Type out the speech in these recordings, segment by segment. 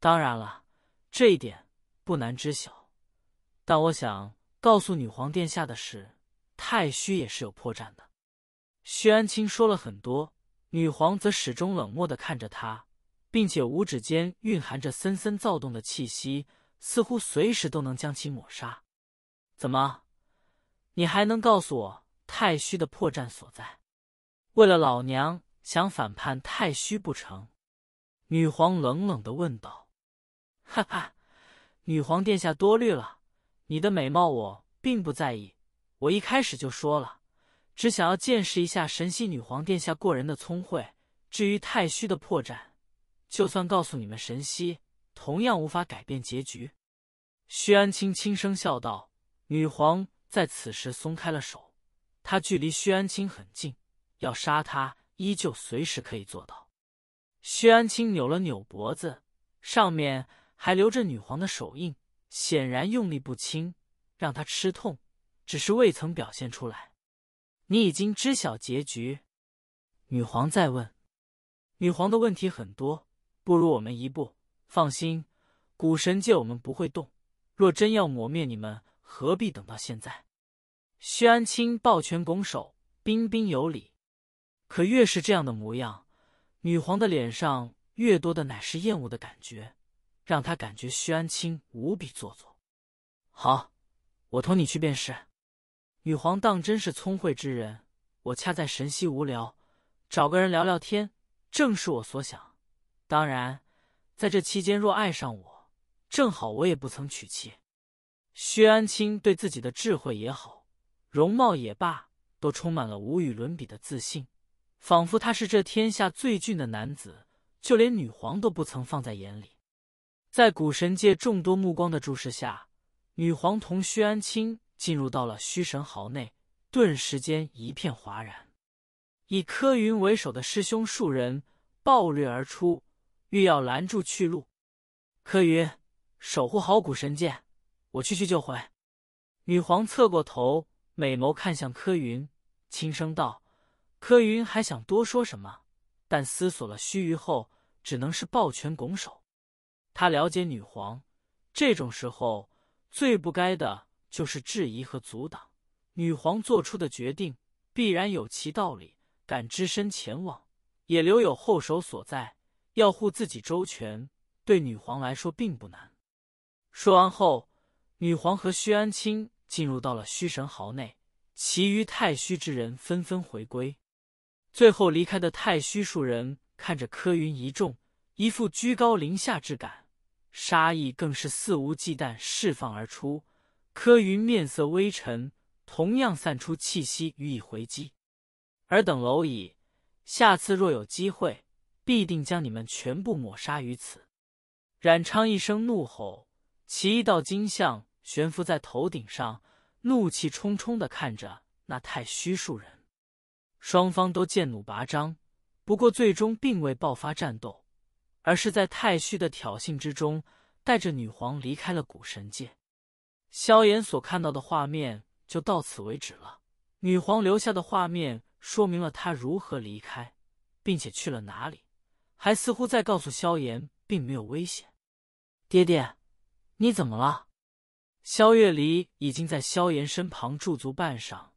当然了，这一点不难知晓，但我想告诉女皇殿下的是，太虚也是有破绽的。薛安清说了很多，女皇则始终冷漠的看着他，并且五指间蕴含着森森躁动的气息，似乎随时都能将其抹杀。怎么，你还能告诉我太虚的破绽所在？为了老娘想反叛太虚不成？女皇冷冷的问道。哈哈，女皇殿下多虑了。你的美貌我并不在意，我一开始就说了，只想要见识一下神羲女皇殿下过人的聪慧。至于太虚的破绽，就算告诉你们神羲，同样无法改变结局。薛安青轻声笑道。女皇在此时松开了手，她距离薛安青很近，要杀她依旧随时可以做到。薛安青扭了扭脖子，上面。还留着女皇的手印，显然用力不轻，让她吃痛，只是未曾表现出来。你已经知晓结局？女皇再问。女皇的问题很多，不如我们一步。放心，古神界我们不会动。若真要抹灭你们，何必等到现在？薛安清抱拳拱手，彬彬有礼。可越是这样的模样，女皇的脸上越多的乃是厌恶的感觉。让他感觉薛安清无比做作。好，我同你去便是。女皇当真是聪慧之人，我恰在神溪无聊，找个人聊聊天，正是我所想。当然，在这期间若爱上我，正好我也不曾娶妻。薛安清对自己的智慧也好，容貌也罢，都充满了无与伦比的自信，仿佛他是这天下最俊的男子，就连女皇都不曾放在眼里。在古神界众多目光的注视下，女皇同虚安卿进入到了虚神壕内，顿时间一片哗然。以柯云为首的师兄数人暴掠而出，欲要拦住去路。柯云，守护好古神界，我去去就回。女皇侧过头，美眸看向柯云，轻声道：“柯云，还想多说什么？但思索了须臾后，只能是抱拳拱手。”他了解女皇，这种时候最不该的就是质疑和阻挡。女皇做出的决定必然有其道理，敢只身前往，也留有后手所在，要护自己周全，对女皇来说并不难。说完后，女皇和薛安卿进入到了虚神壕内，其余太虚之人纷纷回归。最后离开的太虚数人看着柯云一众，一副居高临下之感。杀意更是肆无忌惮释放而出，柯云面色微沉，同样散出气息予以回击。尔等蝼蚁，下次若有机会，必定将你们全部抹杀于此！冉昌一声怒吼，其一道金像悬浮在头顶上，怒气冲冲的看着那太虚树人。双方都剑弩拔张，不过最终并未爆发战斗。而是在太虚的挑衅之中，带着女皇离开了古神界。萧炎所看到的画面就到此为止了。女皇留下的画面说明了她如何离开，并且去了哪里，还似乎在告诉萧炎并没有危险。爹爹，你怎么了？萧月离已经在萧炎身旁驻足半晌，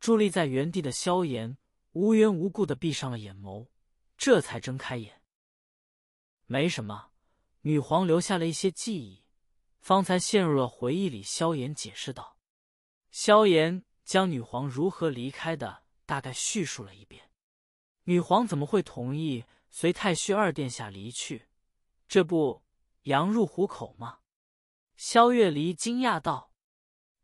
伫立在原地的萧炎无缘无故的闭上了眼眸，这才睁开眼。没什么，女皇留下了一些记忆，方才陷入了回忆里。萧炎解释道：“萧炎将女皇如何离开的大概叙述了一遍。女皇怎么会同意随太虚二殿下离去？这不羊入虎口吗？”萧月离惊讶道。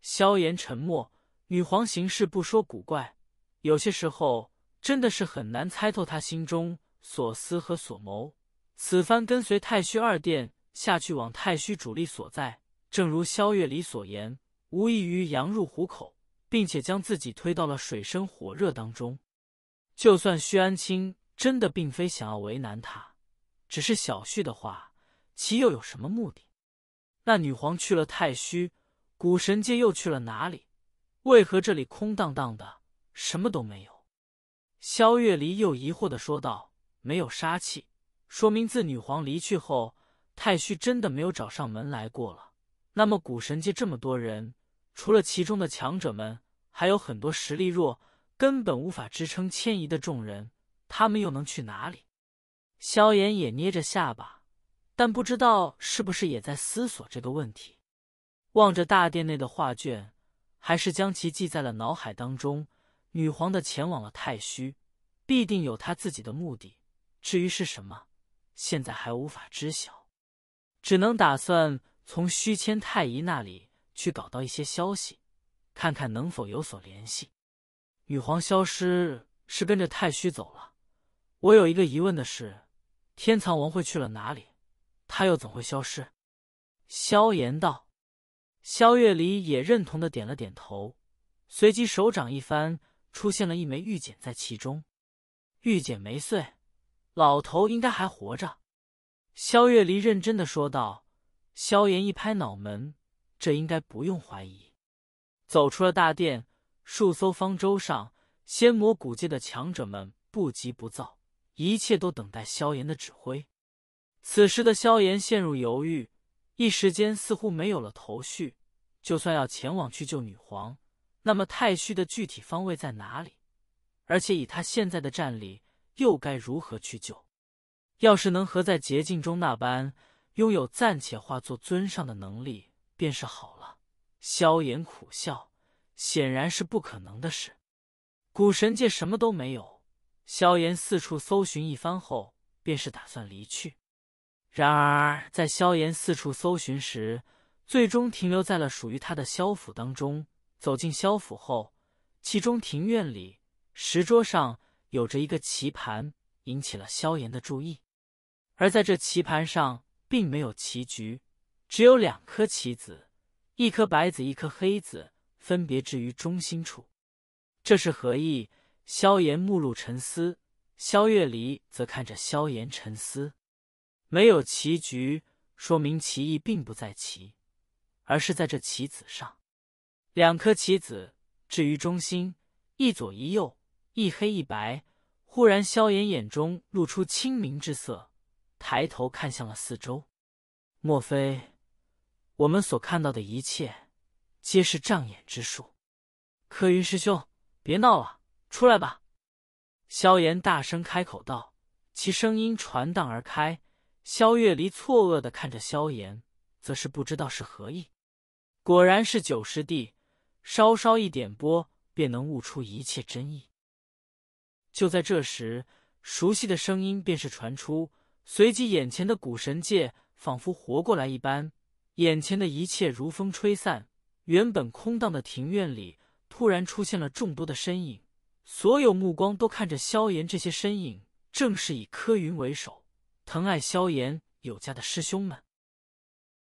萧炎沉默。女皇行事不说古怪，有些时候真的是很难猜透她心中所思和所谋。此番跟随太虚二殿下去往太虚主力所在，正如萧月离所言，无异于羊入虎口，并且将自己推到了水深火热当中。就算薛安清真的并非想要为难他，只是小婿的话，其又有什么目的？那女皇去了太虚古神界，又去了哪里？为何这里空荡荡的，什么都没有？萧月离又疑惑的说道：“没有杀气。”说明自女皇离去后，太虚真的没有找上门来过了。那么古神界这么多人，除了其中的强者们，还有很多实力弱，根本无法支撑迁移的众人，他们又能去哪里？萧炎也捏着下巴，但不知道是不是也在思索这个问题。望着大殿内的画卷，还是将其记在了脑海当中。女皇的前往了太虚，必定有她自己的目的，至于是什么？现在还无法知晓，只能打算从虚谦太医那里去搞到一些消息，看看能否有所联系。女皇消失是跟着太虚走了。我有一个疑问的是，天藏王会去了哪里？他又怎会消失？萧炎道。萧月离也认同的点了点头，随即手掌一翻，出现了一枚玉简在其中。玉简没碎。老头应该还活着，萧月离认真的说道。萧炎一拍脑门，这应该不用怀疑。走出了大殿，数艘方舟上，仙魔古界的强者们不急不躁，一切都等待萧炎的指挥。此时的萧炎陷入犹豫，一时间似乎没有了头绪。就算要前往去救女皇，那么太虚的具体方位在哪里？而且以他现在的战力。又该如何去救？要是能和在捷径中那般拥有暂且化作尊上的能力，便是好了。萧炎苦笑，显然是不可能的事。古神界什么都没有。萧炎四处搜寻一番后，便是打算离去。然而，在萧炎四处搜寻时，最终停留在了属于他的萧府当中。走进萧府后，其中庭院里，石桌上。有着一个棋盘引起了萧炎的注意，而在这棋盘上并没有棋局，只有两颗棋子，一颗白子，一颗黑子，分别置于中心处。这是何意？萧炎目露沉思，萧月离则看着萧炎沉思。没有棋局，说明棋意并不在棋，而是在这棋子上。两颗棋子置于中心，一左一右。一黑一白，忽然，萧炎眼中露出清明之色，抬头看向了四周。莫非我们所看到的一切，皆是障眼之术？柯云师兄，别闹了，出来吧！萧炎大声开口道，其声音传荡而开。萧月离错愕的看着萧炎，则是不知道是何意。果然是九师弟，稍稍一点拨，便能悟出一切真意。就在这时，熟悉的声音便是传出，随即眼前的古神界仿佛活过来一般，眼前的一切如风吹散，原本空荡的庭院里突然出现了众多的身影，所有目光都看着萧炎，这些身影正是以柯云为首，疼爱萧炎有加的师兄们。